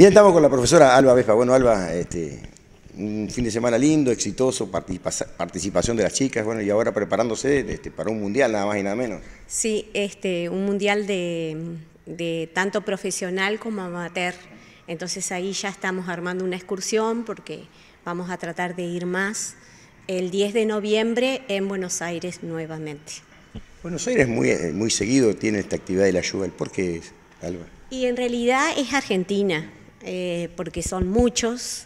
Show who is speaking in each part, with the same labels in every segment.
Speaker 1: Bien, estamos con la profesora Alba Vespa. Bueno, Alba, este, un fin de semana lindo, exitoso, participación de las chicas, bueno, y ahora preparándose este, para un mundial, nada más y nada menos.
Speaker 2: Sí, este, un mundial de, tanto profesional como amateur. Entonces ahí ya estamos armando una excursión porque vamos a tratar de ir más el 10 de noviembre en Buenos Aires nuevamente. Buenos Aires muy,
Speaker 1: eh, muy seguido tiene esta actividad de la lluvia. ¿Por qué Alba?
Speaker 2: Y en realidad es Argentina. Eh, porque son muchos,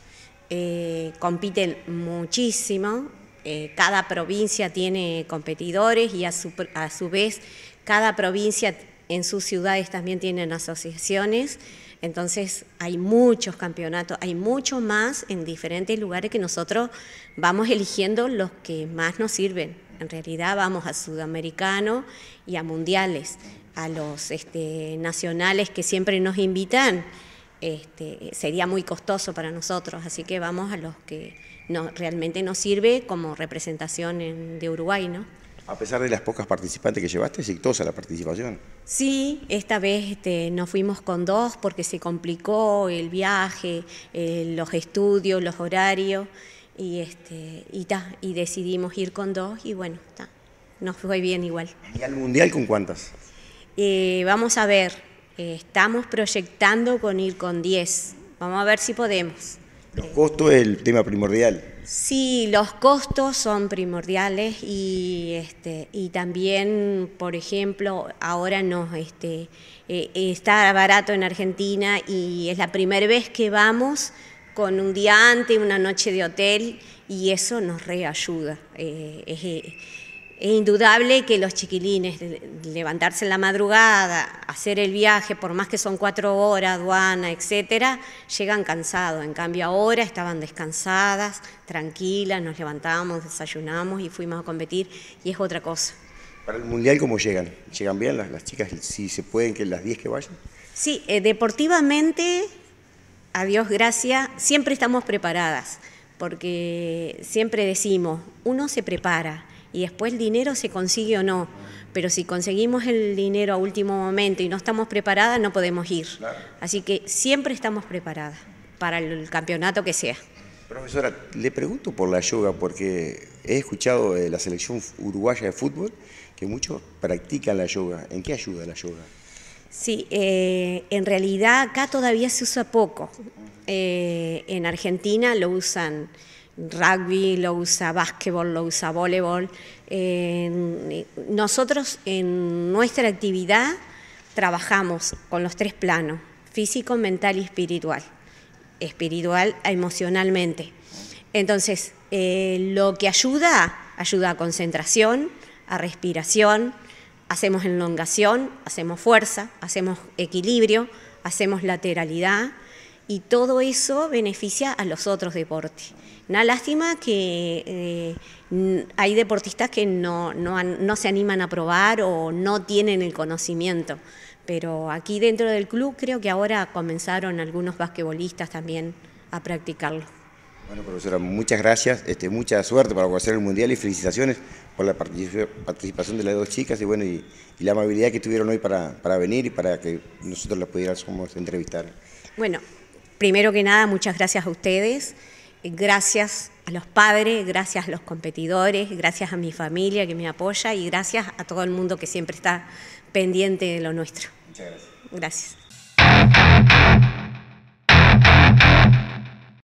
Speaker 2: eh, compiten muchísimo, eh, cada provincia tiene competidores y a su, vez cada provincia en sus ciudades también tienen asociaciones, entonces hay muchos campeonatos, hay mucho más en diferentes lugares que nosotros vamos eligiendo los que más nos sirven. En realidad vamos a sudamericano y a mundiales, a los este, nacionales que siempre nos invitan este, sería muy costoso para nosotros, así que vamos a los que realmente nos sirve como representación de Uruguay, ¿no?
Speaker 1: A pesar de las pocas participantes que llevaste, exitosa la participación.
Speaker 2: Sí, esta vez este, nos fuimos con dos porque se complicó el viaje, eh, los estudios, los horarios este, y decidimos ir con dos y bueno, nos fue bien igual.
Speaker 1: ¿Y al mundial con cuántas?
Speaker 2: Eh, vamos a ver, eh, estamos proyectando con ir con 10. Vamos a ver si podemos.
Speaker 1: Los costos es el tema primordial.
Speaker 2: Sí, los costos son primordiales y, este, y también, por ejemplo, ahora no, este, eh, está barato en Argentina y es la primera vez que vamos con un día antes, una noche de hotel y eso nos reayuda. Eh, es indudable que los chiquilines, levantarse en la madrugada, hacer el viaje, por más que son cuatro horas, aduana, etcétera, llegan cansados. En cambio, ahora estaban descansadas, tranquilas, nos levantamos, desayunamos y fuimos a competir, y es otra cosa.
Speaker 1: ¿Para el mundial cómo llegan? ¿Llegan bien las, chicas? Si se pueden, que las 10 que vayan.
Speaker 2: Sí, eh, deportivamente, a Dios gracias, siempre estamos preparadas, porque siempre decimos, uno se prepara y después el dinero se consigue o no. Pero si conseguimos el dinero a último momento y no estamos preparadas, no podemos ir. Así que siempre estamos preparadas para el campeonato que sea.
Speaker 1: Profesora, le pregunto por la yoga porque he escuchado de la selección uruguaya de fútbol que muchos practican la yoga. ¿En qué ayuda la yoga?
Speaker 2: Sí, eh, en realidad acá todavía se usa poco. Eh, en Argentina lo usan rugby, lo usa básquetbol, lo usa voleibol. nosotros en nuestra actividad trabajamos con los tres planos, físico, mental y espiritual, espiritual e emocionalmente. Entonces, eh, lo que ayuda, ayuda a concentración, a respiración, hacemos elongación, hacemos fuerza, hacemos equilibrio, hacemos lateralidad, y todo eso beneficia a los otros deportes. Una lástima que eh, hay deportistas que no, se animan a probar o no tienen el conocimiento, pero aquí dentro del club creo que ahora comenzaron algunos basquetbolistas también a practicarlo. Bueno,
Speaker 1: profesora, muchas gracias, este, mucha suerte para conocer el Mundial y felicitaciones por la participación de las dos chicas y bueno y, la amabilidad que tuvieron hoy para, para venir y para que nosotros las pudiéramos entrevistar.
Speaker 2: Bueno, primero que nada, muchas gracias a ustedes, gracias a los padres, gracias a los competidores, gracias a mi familia que me apoya y gracias a todo el mundo que siempre está pendiente de lo nuestro. Muchas gracias. Gracias.